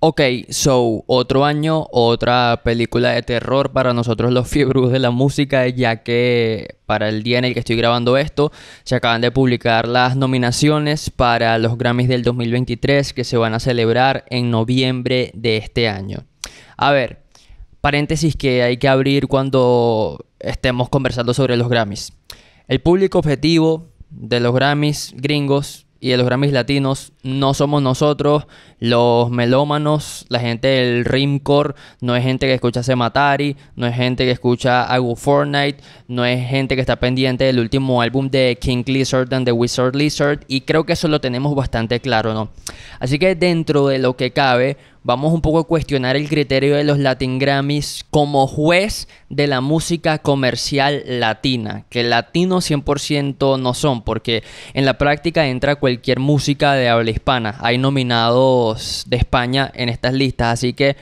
Ok, so, otro año, otra película de terror para nosotros los fiebrus de la música, ya que para el día en el que estoy grabando esto, se acaban de publicar las nominaciones para los Grammys del 2023 que se van a celebrar en noviembre de este año. A ver, paréntesis que hay que abrir cuando estemos conversando sobre los Grammys. El público objetivo de los Grammys gringos y de los Grammys latinos no somos nosotros, los melómanos, la gente del rimcore, no es gente que escucha Sematari, no es gente que escucha Agu Fortnite, no es gente que está pendiente del último álbum de King Lizard and the Wizard Lizard y creo que eso lo tenemos bastante claro, ¿no? Así que dentro de lo que cabe, vamos un poco a cuestionar el criterio de los Latin Grammys como juez de la música comercial latina, que latinos 100% no son, porque en la práctica entra cualquier música de habla hispana. Hay nominados de España en estas listas, así que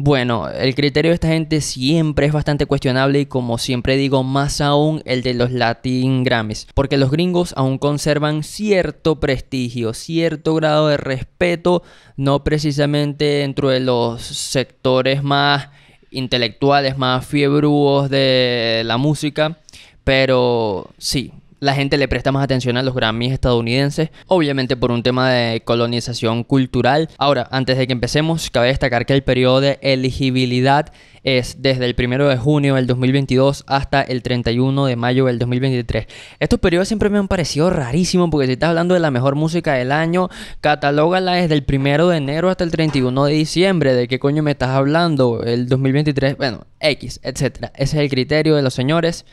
bueno, el criterio de esta gente siempre es bastante cuestionable y como siempre digo, más aún el de los Latin Grammys, porque los gringos aún conservan cierto prestigio, cierto grado de respeto, no precisamente dentro de los sectores más intelectuales, más fiebrúos de la música, pero sí, la gente le presta más atención a los Grammys estadounidenses, obviamente por un tema de colonización cultural. Ahora, antes de que empecemos, cabe destacar que el periodo de elegibilidad es desde el 1 de junio del 2022 hasta el 31 de mayo del 2023. Estos periodos siempre me han parecido rarísimos porque si estás hablando de la mejor música del año, catalógala desde el 1 de enero hasta el 31 de diciembre. ¿De qué coño me estás hablando? El 2023, bueno, X, etcétera. Ese es el criterio de los señores.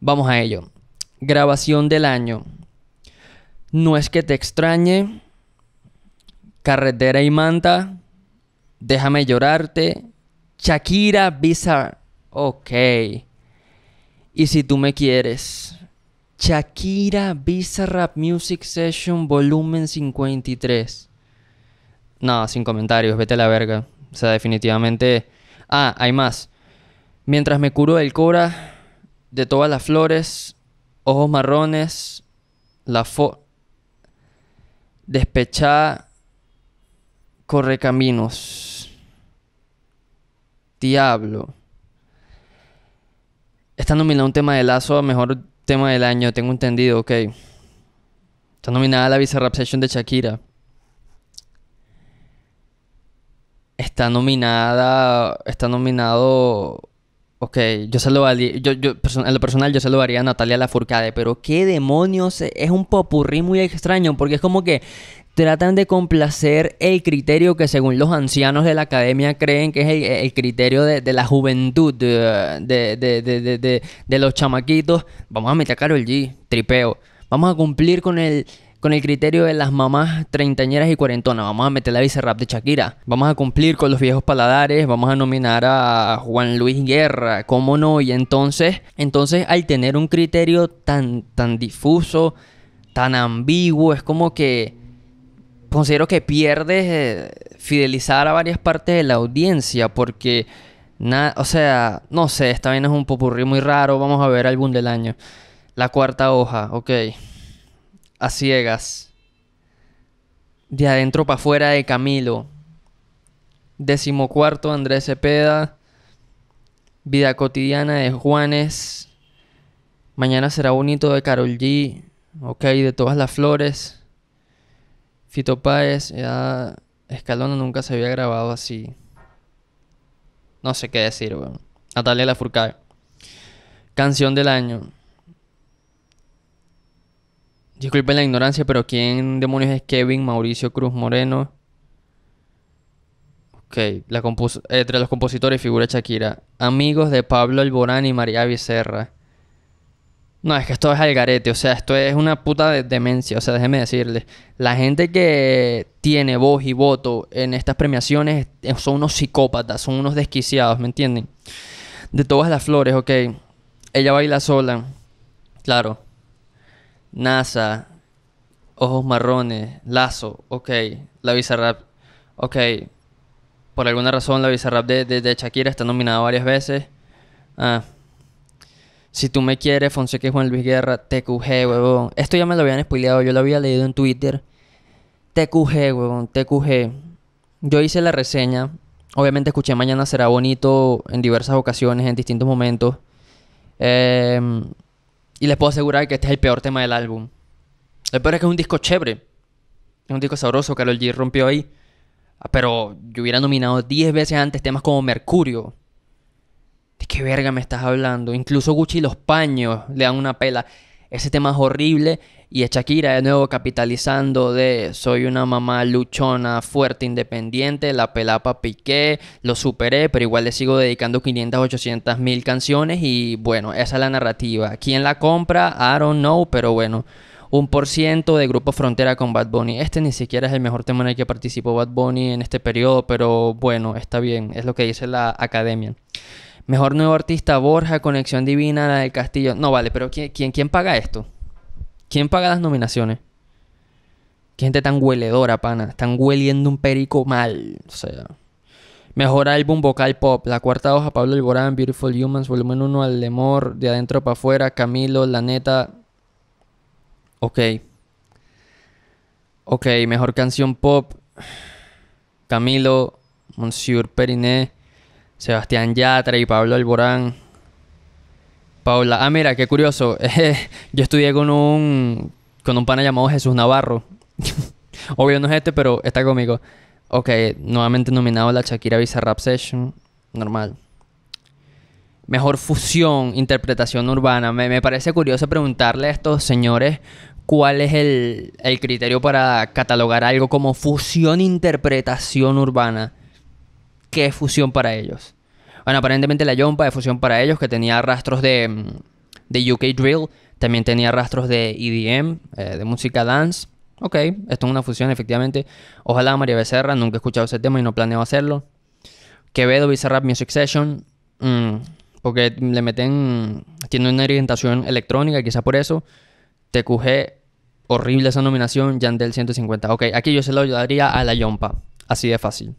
Vamos a ello. Grabación del año. No es que te extrañe. Carretera y manta. Déjame llorarte. Shakira Bizarre. Ok. Y si tú me quieres. Shakira Rap Music Session Volumen 53. No, sin comentarios, vete a la verga. O sea, definitivamente. Ah, hay más. Mientras me curo del Cora, de todas las flores, ojos marrones, la fo despechada, caminos. diablo. Está nominada un tema de lazo mejor tema del año, tengo entendido, ok. Está nominada la vice-rap Session de Shakira. Está nominada. Está nominado Ok, yo se lo yo, yo, en lo personal yo se lo haría a Natalia Lafourcade, pero qué demonios, es un popurrí muy extraño, porque es como que tratan de complacer el criterio que según los ancianos de la academia creen que es el, criterio de, la juventud, de, de, los chamaquitos. Vamos a meter a Carol G, tripeo. Vamos a cumplir con el, con el criterio de las mamás treintañeras y cuarentonas. Vamos a meter la rap de Shakira. Vamos a cumplir con los viejos paladares. Vamos a nominar a Juan Luis Guerra. ¿Cómo no? Y entonces, entonces al tener un criterio tan, tan difuso, tan ambiguo, es como que considero que pierdes eh, fidelizar a varias partes de la audiencia porque... o sea, no sé, esta bien es un popurrí muy raro. Vamos a ver álbum del año. La cuarta hoja, ok a ciegas, de adentro para afuera de Camilo, decimocuarto Andrés Cepeda, vida cotidiana de Juanes, mañana será bonito de Carol G, ok, de todas las flores, Fito Páez, ya Escalona nunca se había grabado así. No sé qué decir, weón. la furca Canción del año. Disculpen la ignorancia, pero ¿quién demonios es Kevin Mauricio Cruz Moreno? Ok, eh, entre los compositores figura Shakira. Amigos de Pablo Alborán y María Becerra. No, es que esto es algarete, o sea, esto es una puta demencia, o sea, déjeme decirles. La gente que tiene voz y voto en estas premiaciones son unos psicópatas, son unos desquiciados, ¿me entienden? De todas las flores, ok. Ella baila sola, claro. NASA, Ojos Marrones, Lazo, ok, la Bizarrap, ok. Por alguna razón la Bizarrap de, de, Shakira está nominada varias veces. Ah. Si tú me quieres, Fonseca y Juan Luis Guerra, TQG, huevón. Esto ya me lo habían spoileado, yo lo había leído en Twitter. TQG, huevón, TQG. Yo hice la reseña. Obviamente escuché Mañana Será Bonito en diversas ocasiones, en distintos momentos. Eh, y les puedo asegurar que este es el peor tema del álbum. El peor es que es un disco chévere. Es un disco sabroso, Carol G rompió ahí. Ah, pero yo hubiera nominado 10 veces antes temas como Mercurio. ¿De qué verga me estás hablando? Incluso Gucci y los paños le dan una pela. Ese tema es horrible. Y Shakira de nuevo capitalizando de soy una mamá luchona, fuerte, independiente, la pelapa piqué, lo superé, pero igual le sigo dedicando 500, 800 mil canciones y bueno, esa es la narrativa. ¿Quién la compra? I don't know, pero bueno. Un por ciento de Grupo Frontera con Bad Bunny. Este ni siquiera es el mejor tema en el que participó Bad Bunny en este periodo, pero bueno, está bien, es lo que dice la academia. Mejor nuevo artista, Borja, Conexión Divina, la del Castillo. No, vale, pero ¿quién, paga esto? ¿Quién paga las nominaciones? Qué gente tan hueledora, pana. Están hueliendo un perico mal. O sea. Mejor álbum vocal pop. La cuarta hoja, Pablo Elborán, Beautiful Humans, volumen 1, Demor, de adentro para afuera, Camilo, la neta. Ok. Ok, mejor canción pop. Camilo, Monsieur Periné. Sebastián Yatra y Pablo Alborán. Paula, ah, mira, qué curioso. Yo estudié con un, con un pana llamado Jesús Navarro. Obvio no es este, pero está conmigo. Ok, nuevamente nominado a la Shakira Rap Session. Normal. Mejor fusión, interpretación urbana. Me, me, parece curioso preguntarle a estos señores cuál es el, el criterio para catalogar algo como fusión, interpretación urbana. ¿Qué es fusión para ellos. Bueno, aparentemente la Yompa es fusión para ellos, que tenía rastros de, mm, UK Drill, también tenía rastros de EDM, eh, de música dance. Ok, esto es una fusión, efectivamente. Ojalá María Becerra, nunca he escuchado ese tema y no planeo hacerlo. Quevedo, Bizarrap Music Session, mm, porque le meten. Tiene una orientación electrónica, quizá por eso. TQG, horrible esa nominación. Yandel 150. Ok, aquí yo se lo daría a la Yompa. Así de fácil.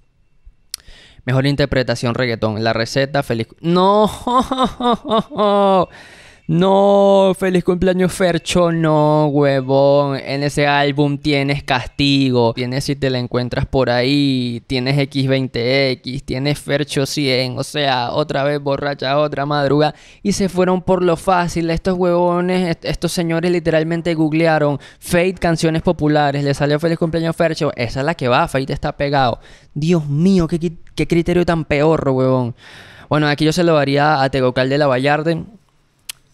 Mejor interpretación reggaetón. La receta, feliz. No. No, feliz cumpleaños Fercho, no, huevón. En ese álbum tienes castigo, tienes si te la encuentras por ahí, tienes X20X, tienes Fercho 100, o sea, otra vez borracha, otra madruga. Y se fueron por lo fácil. Estos huevones, estos señores literalmente googlearon Fate canciones populares, le salió feliz cumpleaños Fercho. Esa es la que va, Fate está pegado. Dios mío, qué, criterio tan peor, huevón. Bueno, aquí yo se lo daría a Tegocal de la Vallarde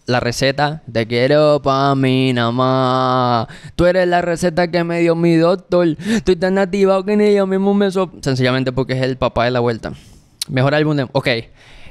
la receta. Te quiero pa' mi mamá. Tú eres la receta que me dio mi doctor. Estoy tan activado que ni yo mismo me so... Sencillamente porque es el papá de la vuelta. Mejor álbum de... Ok.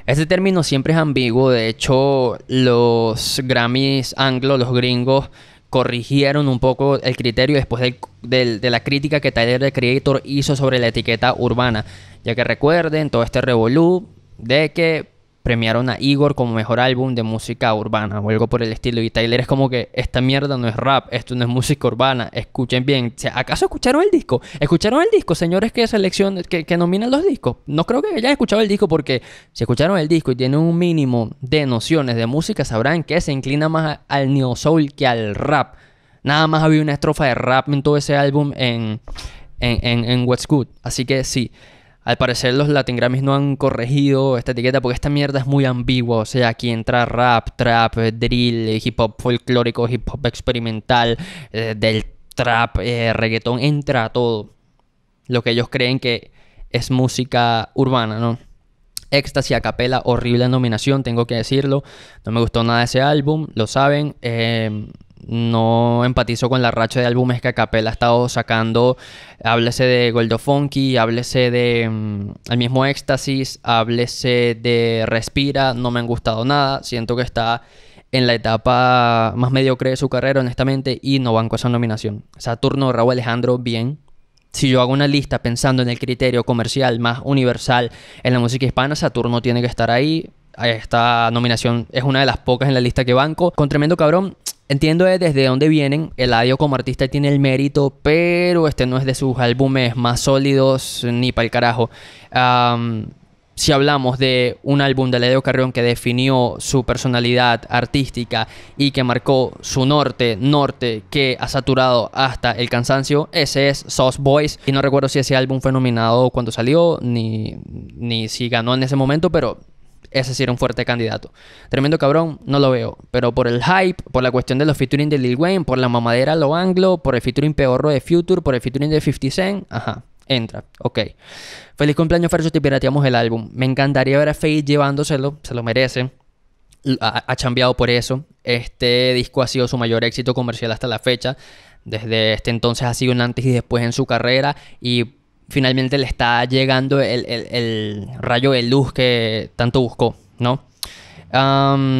Este término siempre es ambiguo. De hecho, los Grammys anglos, los gringos, corrigieron un poco el criterio después de la crítica que Tyler, the Creator, hizo sobre la etiqueta urbana. Ya que recuerden todo este revolú de que premiaron a Igor como mejor álbum de música urbana o algo por el estilo. Y Tyler es como que esta mierda no es rap, esto no es música urbana, escuchen bien. ¿Acaso escucharon el disco? ¿Escucharon el disco, señores que selección, que, nominan los discos? No creo que hayan escuchado el disco porque si escucharon el disco y tienen un mínimo de nociones de música, sabrán que se inclina más al neo soul que al rap. Nada más había una estrofa de rap en todo ese álbum en, en, en What's Good. Así que sí. Al parecer los Latin Grammys no han corregido esta etiqueta porque esta mierda es muy ambigua. O sea, aquí entra rap, trap, eh, drill, eh, hip hop folclórico, hip hop experimental, eh, del trap, reggaeton, reggaetón, entra todo. Lo que ellos creen que es música urbana, ¿no? Éxtasis a capela, horrible nominación, tengo que decirlo. No me gustó nada ese álbum, lo saben. Eh, no empatizo con la racha de álbumes que Acapella ha estado sacando. Háblese de Goldofunky, Funky, háblese de mm, El mismo Éxtasis, háblese de Respira, no me han gustado nada. Siento que está en la etapa más mediocre de su carrera, honestamente, y no banco esa nominación. Saturno, Raúl Alejandro, bien. Si yo hago una lista pensando en el criterio comercial más universal en la música hispana, Saturno tiene que estar ahí esta nominación es una de las pocas en la lista que banco. Con Tremendo Cabrón, Entiendo desde dónde vienen, Eladio como artista tiene el mérito, pero este no es de sus álbumes más sólidos ni para el carajo. si hablamos de un álbum de Eladio Carrión que definió su personalidad artística y que marcó su norte, norte que ha saturado hasta el cansancio, ese es Sauce Boys. Y no recuerdo si ese álbum fue nominado cuando salió, ni, ni si ganó en ese momento, pero ese sí era un fuerte candidato. Tremendo cabrón, no lo veo. Pero por el hype, por la cuestión de los featuring de Lil Wayne, por la mamadera lo anglo, por el featuring peorro de Future, por el featuring de 50 Cent, ajá. Entra, ok. Feliz cumpleaños, Fercho. Te pirateamos el álbum. Me encantaría ver a Faye llevándoselo, se lo merece ha, chambeado por eso. Este disco ha sido su mayor éxito comercial hasta la fecha. Desde este entonces ha sido un antes y después en su carrera y finalmente le está llegando el, rayo de luz que tanto buscó, ¿no?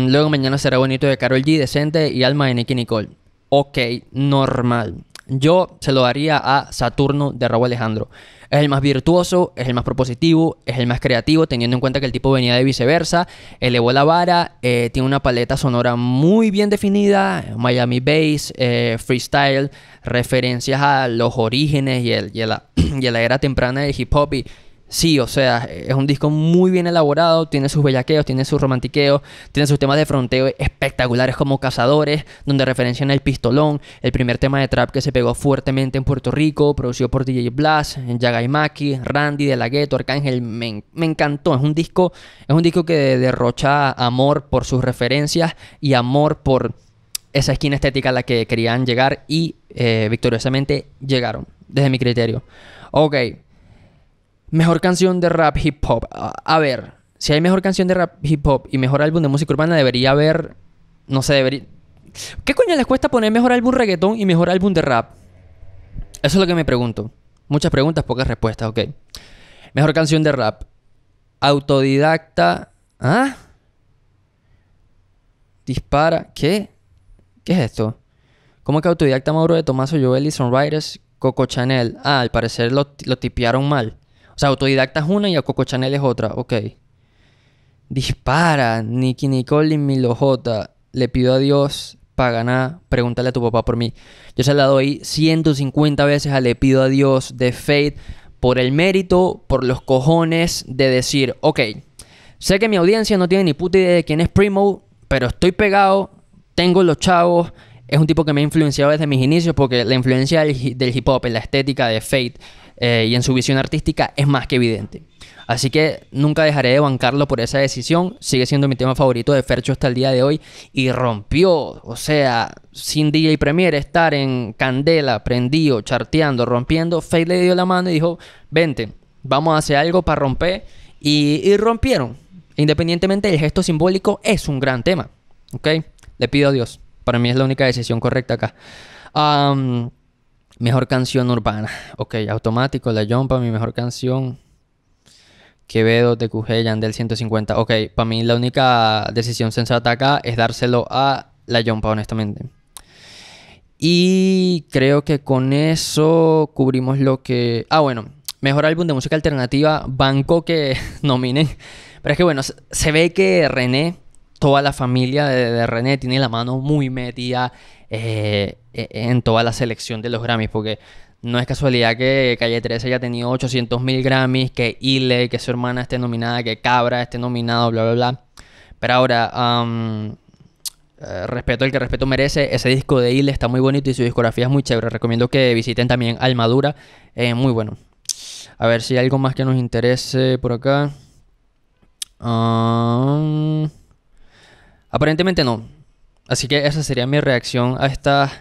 luego mañana será bonito de Carol G, decente y alma de Nicky Nicole. Ok, normal. Yo se lo daría a Saturno de Raúl Alejandro. Es el más virtuoso, es el más propositivo, es el más creativo, teniendo en cuenta que el tipo venía de viceversa, elevó la vara, eh, tiene una paleta sonora muy bien definida, Miami Bass, eh, freestyle, referencias a los orígenes y, a la, y la era temprana del hip hop y Sí, o sea, es un disco muy bien elaborado, tiene sus bellaqueos, tiene sus romantiqueos, tiene sus temas de fronteo espectaculares como Cazadores, donde referencian el pistolón, el primer tema de trap que se pegó fuertemente en Puerto Rico, producido por DJ Blast, Maki, Randy, De La Ghetto, Arcángel, me, encantó, es un disco, es un disco que derrocha amor por sus referencias y amor por esa esquina estética a la que querían llegar y eh, victoriosamente llegaron, desde mi criterio. Ok. Mejor canción de rap hip hop. A, ver, si hay mejor canción de rap hip hop y mejor álbum de música urbana, debería haber. No sé, debería. ¿Qué coño les cuesta poner mejor álbum reggaetón y mejor álbum de rap? Eso es lo que me pregunto. Muchas preguntas, pocas respuestas, ok. Mejor canción de rap. Autodidacta. ¿Ah? Dispara. ¿Qué? ¿Qué es esto? ¿Cómo que autodidacta Mauro de Tomaso Joel y Coco Chanel? Ah, al parecer lo, lo tipearon mal autodidacta es una y a Coco Chanel es otra. Ok. Dispara, Nicky Nicole y J. Le pido a Dios para ganar. Pregúntale a tu papá por mí. Yo se la doy 150 veces a Le pido a Dios de Faith. por el mérito, por los cojones de decir, ok, sé que mi audiencia no tiene ni puta idea de quién es Primo, pero estoy pegado, tengo los chavos. Es un tipo que me ha influenciado desde mis inicios porque la influencia del, hip hop, la estética de Fate, eh, y en su visión artística es más que evidente. Así que nunca dejaré de bancarlo por esa decisión. Sigue siendo mi tema favorito de Fercho hasta el día de hoy. Y rompió, o sea, sin DJ Premier estar en candela, prendido, charteando, rompiendo. Faye le dio la mano y dijo, vente, vamos a hacer algo para romper. Y, rompieron. Independientemente del gesto simbólico, es un gran tema. ¿Ok? Le pido a Dios. Para mí es la única decisión correcta acá. Mejor canción urbana. Ok, automático, La Jumpa, mi mejor canción. Quevedo, de TQG, del 150. Ok, para mí la única decisión sensata acá es dárselo a La Jumpa, honestamente. Y creo que con eso cubrimos lo que... Ah, bueno, mejor álbum de música alternativa, banco que nominen. Pero es que bueno, se ve que René, toda la familia de, de René tiene la mano muy metida eh, e, en toda la selección de los Grammys, porque no es casualidad que Calle 13 haya tenido 800 mil Grammys, que Ile, que su hermana esté nominada, que Cabra esté nominado, bla, bla, bla. Pero ahora, eh, respeto el que respeto merece. Ese disco de Ile está muy bonito y su discografía es muy chévere. Recomiendo que visiten también Almadura. Eh, muy bueno. A ver si hay algo más que nos interese por acá. aparentemente no. Así que esa sería mi reacción a estas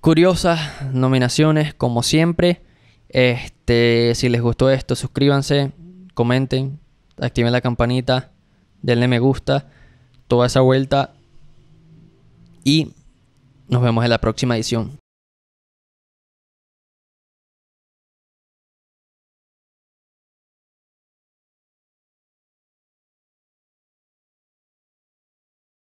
curiosas nominaciones, como siempre. Este, si les gustó esto, suscríbanse, comenten, activen la campanita, denle me gusta, toda esa vuelta. Y nos vemos en la próxima edición.